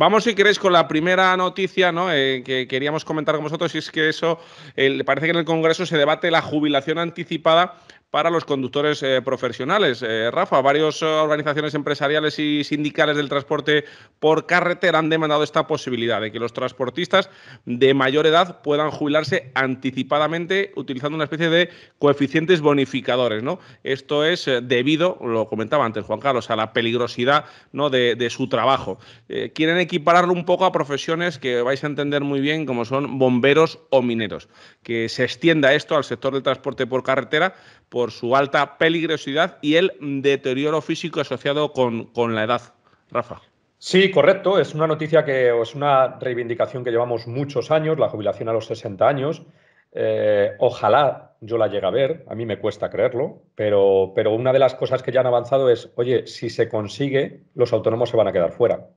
Vamos, si queréis, con la primera noticia eh, que queríamos comentar con vosotros, y es que eso, le parece que en el Congreso se debate la jubilación anticipada para los conductores eh, profesionales. Eh, Rafa, varias eh, organizaciones empresariales y sindicales del transporte por carretera han demandado esta posibilidad de que los transportistas de mayor edad puedan jubilarse anticipadamente utilizando una especie de coeficientes bonificadores. Esto es debido, lo comentaba antes Juan Carlos, a la peligrosidad de, su trabajo. quieren equipararlo un poco a profesiones que vais a entender muy bien como son bomberos o mineros. Que se extienda esto al sector del transporte por carretera por su alta peligrosidad y el deterioro físico asociado con, la edad. Rafa. Sí, correcto. Es una noticia que es una reivindicación que llevamos muchos años, la jubilación a los 60 años. Eh, ojalá yo la llegue a ver, a mí me cuesta creerlo, pero, pero una de las cosas que ya han avanzado es, oye, si se consigue, los autónomos se van a quedar fuera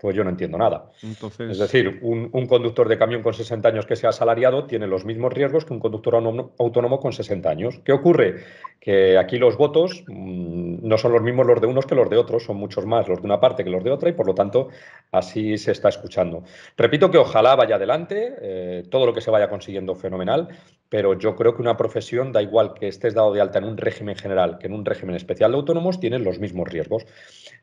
pues yo no entiendo nada. Es decir, un, conductor de camión con 60 años que sea asalariado tiene los mismos riesgos que un conductor autónomo con 60 años. ¿Qué ocurre? Que aquí los votos mm, no son los mismos los de unos que los de otros, son muchos más los de una parte que los de otra y por lo tanto así se está escuchando. Repito que ojalá vaya adelante, eh, todo lo que se vaya consiguiendo fenomenal, pero yo creo que una profesión, da igual que estés dado de alta en un régimen general que en un régimen especial de autónomos, tienes los mismos riesgos.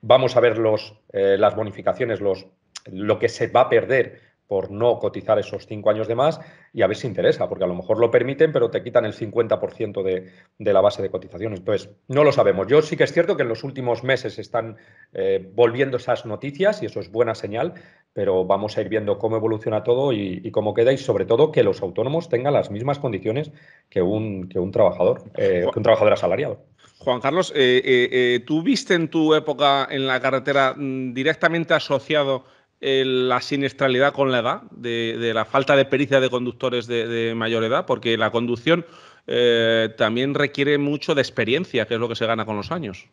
Vamos a ver los, eh, las bonificaciones, los, lo que se va a perder por no cotizar esos cinco años de más y a ver si interesa, porque a lo mejor lo permiten, pero te quitan el 50% de, la base de cotización. Entonces, no lo sabemos. Yo sí que es cierto que en los últimos meses están eh, volviendo esas noticias y eso es buena señal, pero vamos a ir viendo cómo evoluciona todo y, cómo queda y sobre todo que los autónomos tengan las mismas condiciones que un, un trabajador, eh, que un trabajador asalariado. Juan Carlos, eh, eh, ¿tú viste en tu época en la carretera mm, directamente asociado la siniestralidad con la edad, de, la falta de pericia de conductores de mayor edad? Porque la conducción también requiere mucho de experiencia, que es lo que se gana con los años.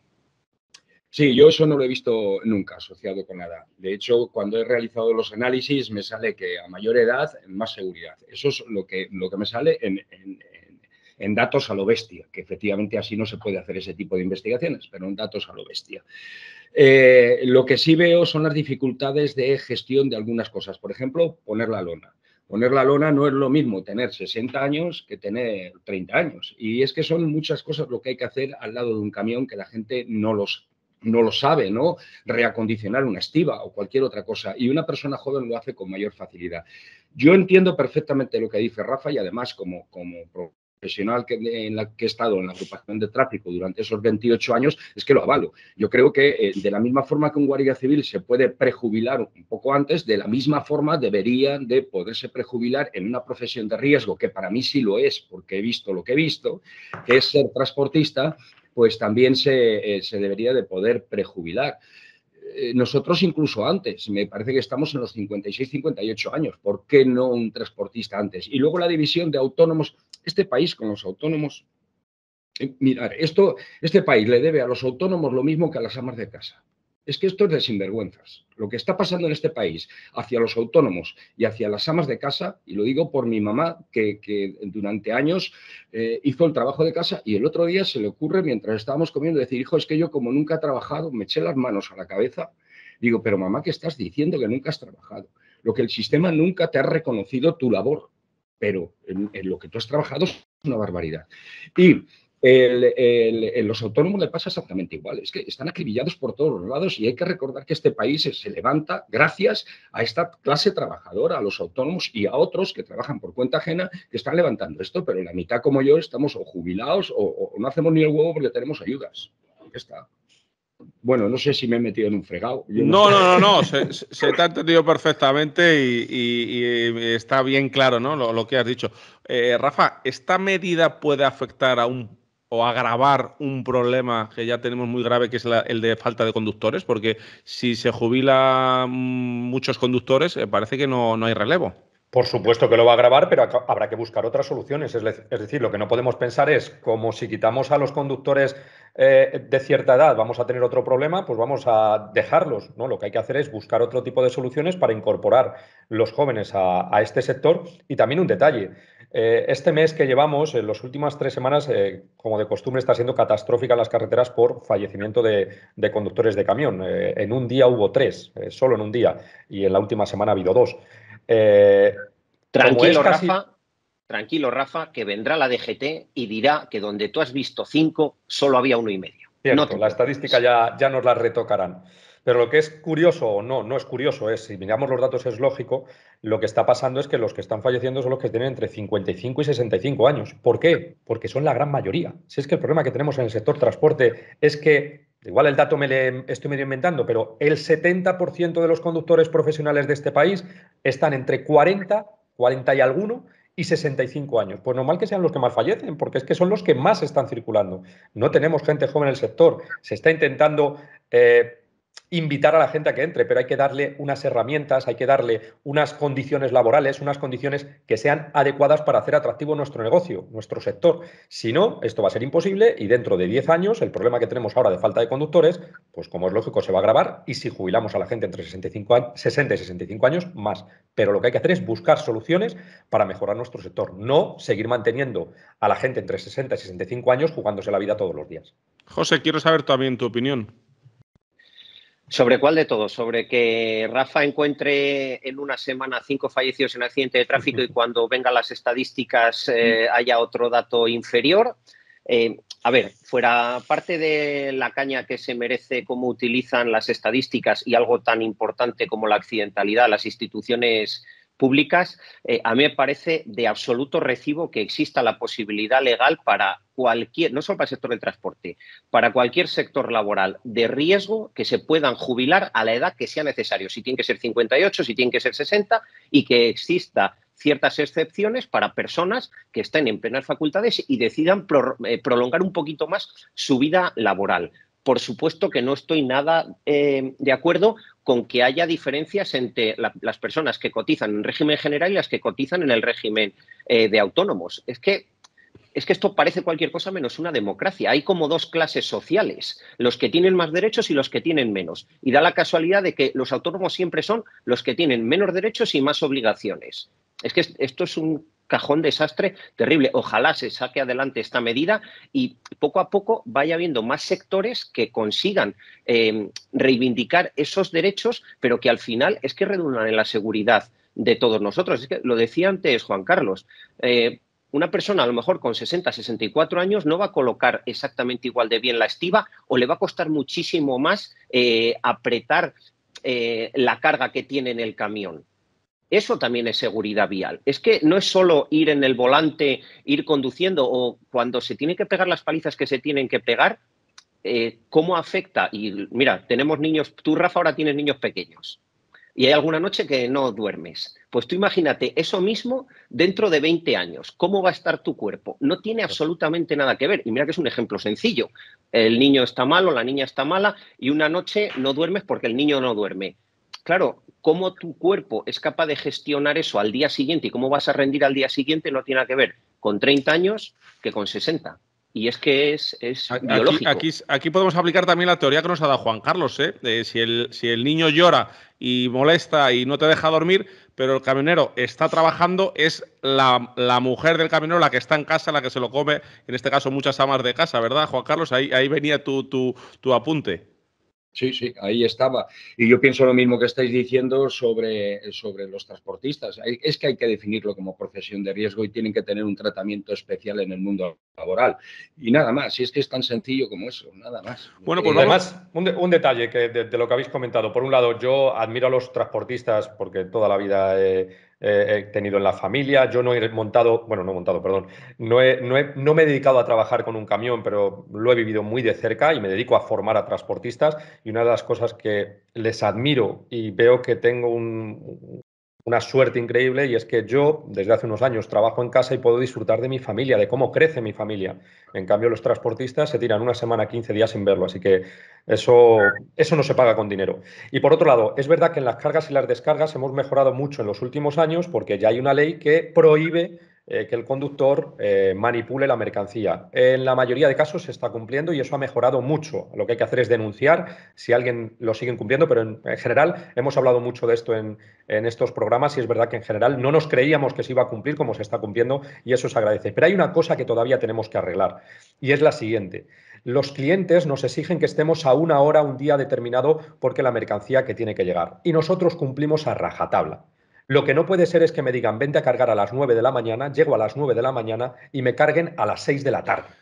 Sí, yo eso no lo he visto nunca asociado con nada. De hecho, cuando he realizado los análisis me sale que a mayor edad, más seguridad. Eso es lo que, lo que me sale en, datos a lo bestia, que efectivamente así no se puede hacer ese tipo de investigaciones, pero en datos a lo bestia. Eh, lo que sí veo son las dificultades de gestión de algunas cosas. Por ejemplo, poner la lona poner la lona no es lo mismo tener 60 años que tener 30 años. Y es que son muchas cosas lo que hay que hacer al lado de un camión que la gente no los no lo sabe, ¿no? Reacondicionar una estiva o cualquier otra cosa. Y una persona joven lo hace con mayor facilidad. Yo entiendo perfectamente lo que dice Rafa y además como, como profesional que, he estado en la agrupación de tráfico durante esos 28 años, es que lo avalo. Yo creo que eh, de la misma forma que un guardia civil se puede prejubilar un poco antes, de la misma forma deberían de poderse prejubilar en una profesión de riesgo, que para mí sí lo es, porque he visto lo que he visto, que es ser transportista pues también eh, se, debería de poder prejubilar eh, nosotros incluso antes, me parece que estamos en los 56, 58 años, ¿por qué no un transportista antes? Y luego la división de autónomos, este país con los autónomos, eh, mirar, esto, este país le debe a los autónomos lo mismo que a las amas de casa. Es que esto es de sinvergüenzas. Lo que está pasando en este país hacia los autónomos y hacia las amas de casa, y lo digo por mi mamá, que, durante años eh, hizo el trabajo de casa y el otro día se le ocurre, mientras estábamos comiendo, decir, hijo, es que yo como nunca he trabajado, me eché las manos a la cabeza. Digo, pero mamá, ¿qué estás diciendo que nunca has trabajado? Lo que el sistema nunca te ha reconocido tu labor, pero en, en lo que tú has trabajado es una barbaridad. Y el, los autónomos le pasa exactamente igual. Es que están acribillados por todos los lados y hay que recordar que este país se levanta gracias a esta clase trabajadora, a los autónomos y a otros que trabajan por cuenta ajena que están levantando esto, pero la mitad como yo estamos o jubilados o, no hacemos ni el huevo porque tenemos ayudas. Está. Bueno, no sé si me he metido en un fregado. No, no, no, no, Se, te ha entendido perfectamente y, eh, está bien claro ¿no? lo, que has dicho. Eh, Rafa, ¿esta medida puede afectar a un o agravar un problema que ya tenemos muy grave, que es el de falta de conductores, porque si se jubilan mm, muchos conductores, eh, parece que no, no hay relevo. Por supuesto que lo va a grabar, pero habrá que buscar otras soluciones. Es, decir, lo que no podemos pensar es como si quitamos a los conductores eh, de cierta edad vamos a tener otro problema, pues vamos a dejarlos. ¿no? Lo que hay que hacer es buscar otro tipo de soluciones para incorporar los jóvenes a, este sector. Y también un detalle, eh, este mes que llevamos, en las últimas tres semanas, eh, como de costumbre, está siendo catastrófica las carreteras por fallecimiento de, de conductores de camión. en un día hubo tres, solo en un día, y en la última semana ha habido dos. Eh, tranquilo, Rafa, tranquilo, Rafa, que vendrá la DGT y dirá que donde tú has visto cinco, solo había uno y medio. Cierto, la estadística ya, ya nos la retocarán. Pero lo que es curioso o no, no es curioso, es si miramos los datos es lógico, lo que está pasando es que los que están falleciendo son los que tienen entre 55 y 65 años. ¿Por qué? Porque son la gran mayoría. Si es que el problema que tenemos en el sector transporte es que igual el dato me lo estoy medio inventando, pero el 70% de los conductores profesionales de este país están entre 40, 40 y alguno y 65 años. Pues mal que sean los que más fallecen, porque es que son los que más están circulando. No tenemos gente joven en el sector. Se está intentando eh, invitar a la gente a que entre, pero hay que darle unas herramientas, hay que darle unas condiciones laborales, unas condiciones que sean adecuadas para hacer atractivo nuestro negocio, nuestro sector. Si no, esto va a ser imposible y dentro de 10 años el problema que tenemos ahora de falta de conductores, pues como es lógico, se va a agravar y si jubilamos a la gente entre 65 60 y 65 años, más. Pero lo que hay que hacer es buscar soluciones para mejorar nuestro sector, no seguir manteniendo a la gente entre 60 y 65 años jugándose la vida todos los días. José, quiero saber también tu opinión. ¿Sobre cuál de todo, ¿Sobre que Rafa encuentre en una semana cinco fallecidos en accidente de tráfico y cuando vengan las estadísticas eh, haya otro dato inferior? Eh, a ver, fuera parte de la caña que se merece cómo utilizan las estadísticas y algo tan importante como la accidentalidad, las instituciones públicas, eh, a mí me parece de absoluto recibo que exista la posibilidad legal para cualquier, no solo para el sector del transporte, para cualquier sector laboral de riesgo que se puedan jubilar a la edad que sea necesario, si tiene que ser 58, si tiene que ser 60, y que exista ciertas excepciones para personas que estén en plenas facultades y decidan eh, prolongar un poquito más su vida laboral. Por supuesto que no estoy nada eh, de acuerdo con que haya diferencias entre las personas que cotizan en régimen general y las que cotizan en el régimen eh, de autónomos. Es que es que esto parece cualquier cosa menos una democracia. Hay como dos clases sociales, los que tienen más derechos y los que tienen menos. Y da la casualidad de que los autónomos siempre son los que tienen menos derechos y más obligaciones. Es que esto es un cajón desastre terrible. Ojalá se saque adelante esta medida y poco a poco vaya habiendo más sectores que consigan em, reivindicar esos derechos, pero que al final es que redundan en la seguridad de todos nosotros. Es que lo decía antes Juan Carlos. Eh, una persona a lo mejor con 60, 64 años no va a colocar exactamente igual de bien la estiva o le va a costar muchísimo más eh, apretar eh, la carga que tiene en el camión. Eso también es seguridad vial. Es que no es solo ir en el volante, ir conduciendo o cuando se tienen que pegar las palizas que se tienen que pegar, eh, cómo afecta. Y mira, tenemos niños, tú Rafa ahora tienes niños pequeños y hay alguna noche que no duermes. Pues tú imagínate eso mismo dentro de 20 años. ¿Cómo va a estar tu cuerpo? No tiene absolutamente nada que ver. Y mira que es un ejemplo sencillo. El niño está malo, la niña está mala y una noche no duermes porque el niño no duerme claro, cómo tu cuerpo es capaz de gestionar eso al día siguiente y cómo vas a rendir al día siguiente no tiene nada que ver con 30 años que con 60. Y es que es, es aquí, biológico. Aquí, podemos aplicar también la teoría que nos ha dado Juan Carlos. ¿eh? si, el, si el niño llora y molesta y no te deja dormir, pero el camionero está trabajando, es la, la, mujer del camionero la que está en casa, la que se lo come, en este caso muchas amas de casa, ¿verdad, Juan Carlos? Ahí, ahí venía tu, tu, tu apunte. Sí, sí, ahí estaba. Y yo pienso lo mismo que estáis diciendo sobre, sobre los transportistas. Es que hay que definirlo como profesión de riesgo y tienen que tener un tratamiento especial en el mundo laboral. Y nada más, si es que es tan sencillo como eso, nada más. Bueno, pues además, un, un detalle que de, lo que habéis comentado. Por un lado, yo admiro a los transportistas porque toda la vida... Eh, he tenido en la familia. Yo no he montado, bueno, no he montado, perdón, no, no, me he dedicado a trabajar con un camión, pero lo he vivido muy de cerca y me dedico a formar a transportistas. Y una de las cosas que les admiro y veo que tengo un, una suerte increíble y es que yo desde hace unos años trabajo en casa y puedo disfrutar de mi familia, de cómo crece mi familia. En cambio, los transportistas se tiran una semana, 15 días sin verlo, así que eso, eso no se paga con dinero. Y por otro lado, es verdad que en las cargas y las descargas hemos mejorado mucho en los últimos años porque ya hay una ley que prohíbe eh, que el conductor eh, manipule la mercancía. En la mayoría de casos se está cumpliendo y eso ha mejorado mucho. Lo que hay que hacer es denunciar si alguien lo sigue cumpliendo, pero en, general hemos hablado mucho de esto en, en, estos programas y es verdad que en general no nos creíamos que se iba a cumplir como se está cumpliendo y eso se agradece. Pero hay una cosa que todavía tenemos que arreglar y es la siguiente. Los clientes nos exigen que estemos a una hora, un día determinado, porque la mercancía que tiene que llegar. Y nosotros cumplimos a rajatabla. Lo que no puede ser es que me digan, vente a cargar a las 9 de la mañana, llego a las 9 de la mañana y me carguen a las 6 de la tarde.